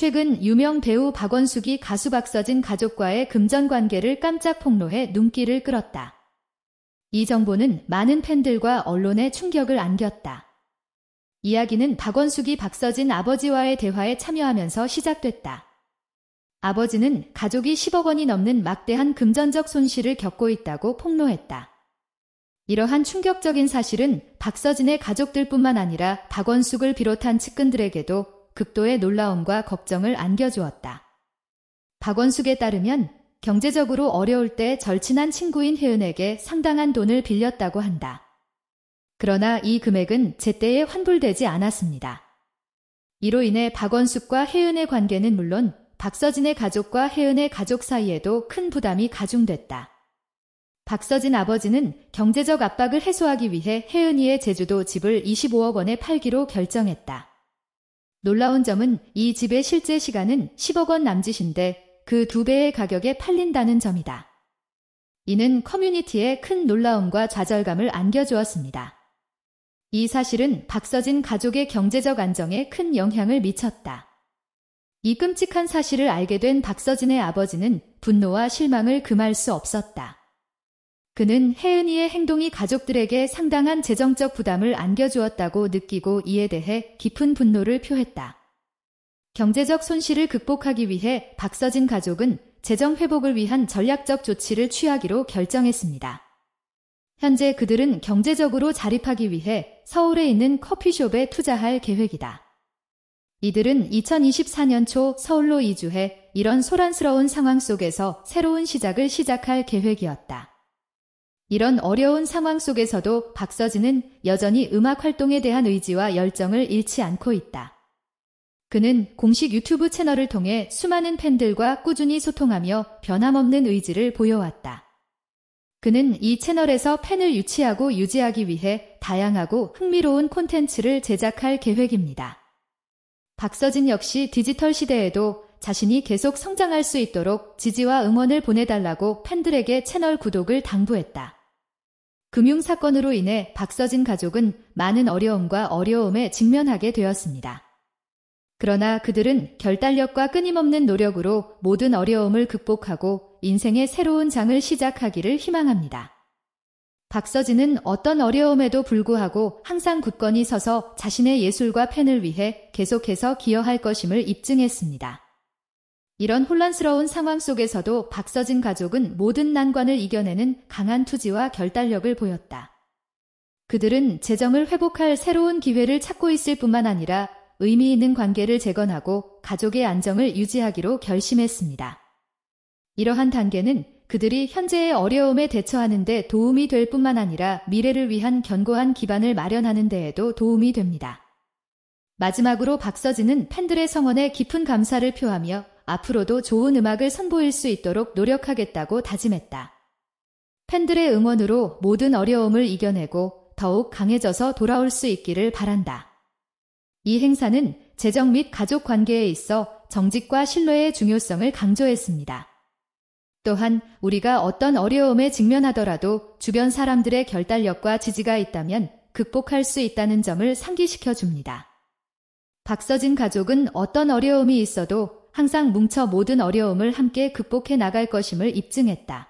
최근 유명 배우 박원숙이 가수 박서진 가족과의 금전 관계를 깜짝 폭로해 눈길을 끌었다. 이 정보는 많은 팬들과 언론에 충격을 안겼다. 이야기는 박원숙이 박서진 아버지와의 대화에 참여하면서 시작됐다. 아버지는 가족이 10억 원이 넘는 막대한 금전적 손실을 겪고 있다고 폭로했다. 이러한 충격적인 사실은 박서진의 가족들뿐만 아니라 박원숙을 비롯한 측근들에게도 극도의 놀라움과 걱정을 안겨주었다. 박원숙에 따르면 경제적으로 어려울 때 절친한 친구인 혜은에게 상당한 돈을 빌렸다고 한다. 그러나 이 금액은 제때에 환불되지 않았습니다. 이로 인해 박원숙과 혜은의 관계는 물론 박서진의 가족과 혜은의 가족 사이에도 큰 부담이 가중됐다. 박서진 아버지는 경제적 압박을 해소하기 위해 혜은이의 제주도 집을 25억 원에 팔기로 결정했다. 놀라운 점은 이 집의 실제 시간은 10억 원 남짓인데 그 두 배의 가격에 팔린다는 점이다. 이는 커뮤니티에 큰 놀라움과 좌절감을 안겨주었습니다. 이 사실은 박서진 가족의 경제적 안정에 큰 영향을 미쳤다. 이 끔찍한 사실을 알게 된 박서진의 아버지는 분노와 실망을 금할 수 없었다. 그는 혜은이의 행동이 가족들에게 상당한 재정적 부담을 안겨주었다고 느끼고 이에 대해 깊은 분노를 표했다. 경제적 손실을 극복하기 위해 박서진 가족은 재정 회복을 위한 전략적 조치를 취하기로 결정했습니다. 현재 그들은 경제적으로 자립하기 위해 서울에 있는 커피숍에 투자할 계획이다. 이들은 2024년 초 서울로 이주해 이런 소란스러운 상황 속에서 새로운 시작을 시작할 계획이었다. 이런 어려운 상황 속에서도 박서진은 여전히 음악 활동에 대한 의지와 열정을 잃지 않고 있다. 그는 공식 유튜브 채널을 통해 수많은 팬들과 꾸준히 소통하며 변함없는 의지를 보여왔다. 그는 이 채널에서 팬을 유치하고 유지하기 위해 다양하고 흥미로운 콘텐츠를 제작할 계획입니다. 박서진 역시 디지털 시대에도 자신이 계속 성장할 수 있도록 지지와 응원을 보내달라고 팬들에게 채널 구독을 당부했다. 금융 사건으로 인해 박서진 가족은 많은 어려움과 어려움에 직면하게 되었습니다. 그러나 그들은 결단력과 끊임없는 노력으로 모든 어려움을 극복하고 인생의 새로운 장을 시작하기를 희망합니다. 박서진은 어떤 어려움에도 불구하고 항상 굳건히 서서 자신의 예술과 팬을 위해 계속해서 기여할 것임을 입증했습니다. 이런 혼란스러운 상황 속에서도 박서진 가족은 모든 난관을 이겨내는 강한 투지와 결단력을 보였다. 그들은 재정을 회복할 새로운 기회를 찾고 있을 뿐만 아니라 의미 있는 관계를 재건하고 가족의 안정을 유지하기로 결심했습니다. 이러한 단계는 그들이 현재의 어려움에 대처하는 데 도움이 될 뿐만 아니라 미래를 위한 견고한 기반을 마련하는 데에도 도움이 됩니다. 마지막으로 박서진은 팬들의 성원에 깊은 감사를 표하며 앞으로도 좋은 음악을 선보일 수 있도록 노력하겠다고 다짐했다. 팬들의 응원으로 모든 어려움을 이겨내고 더욱 강해져서 돌아올 수 있기를 바란다. 이 행사는 재정 및 가족 관계에 있어 정직과 신뢰의 중요성을 강조했습니다. 또한 우리가 어떤 어려움에 직면하더라도 주변 사람들의 결단력과 지지가 있다면 극복할 수 있다는 점을 상기시켜 줍니다. 박서진 가족은 어떤 어려움이 있어도 항상 뭉쳐 모든 어려움을 함께 극복해 나갈 것임을 입증했다.